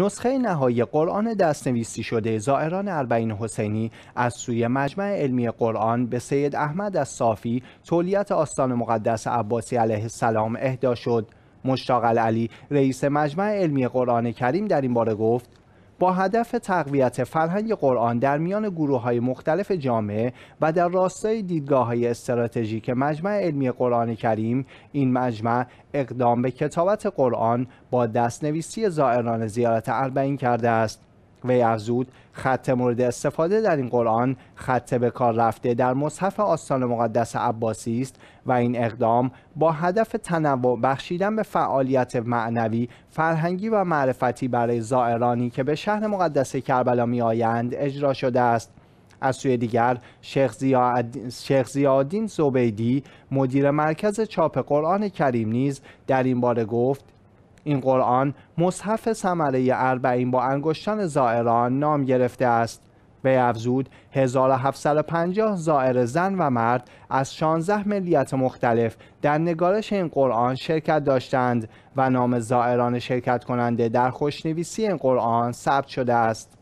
نسخه نهایی قرآن دستنویسی شده زائران اربعین حسینی از سوی مجمع علمی قرآن به سید احمد صافی تولیت آستان مقدس عباسی علیه السلام اهدا شد مشتاق علی رئیس مجمع علمی قرآن کریم در این باره گفت با هدف تقویت فرهنگ قرآن در میان گروه های مختلف جامعه و در راستای دیدگاه های استراتژیک مجمع علمی قرآن کریم این مجمع اقدام به کتابت قرآن با دستنویسی زائران زیارت اربعین کرده است وی افزود خط مورد استفاده در این قرآن خط به کار رفته در مصحف آستان مقدس عباسی است و این اقدام با هدف تنوع بخشیدن به فعالیت معنوی فرهنگی و معرفتی برای زائرانی که به شهر مقدس کربلا آیند اجرا شده است از سوی دیگر شیخ, زیادین زبیدی مدیر مرکز چاپ قرآن کریم نیز در این باره گفت این قرآن مصحف سمره اربعین با انگشتان زائران نام گرفته است به افزود 1750 زائر زن و مرد از 16 ملیت مختلف در نگارش این قرآن شرکت داشتند و نام زائران شرکت کننده در خوشنویسی این قرآن ثبت شده است.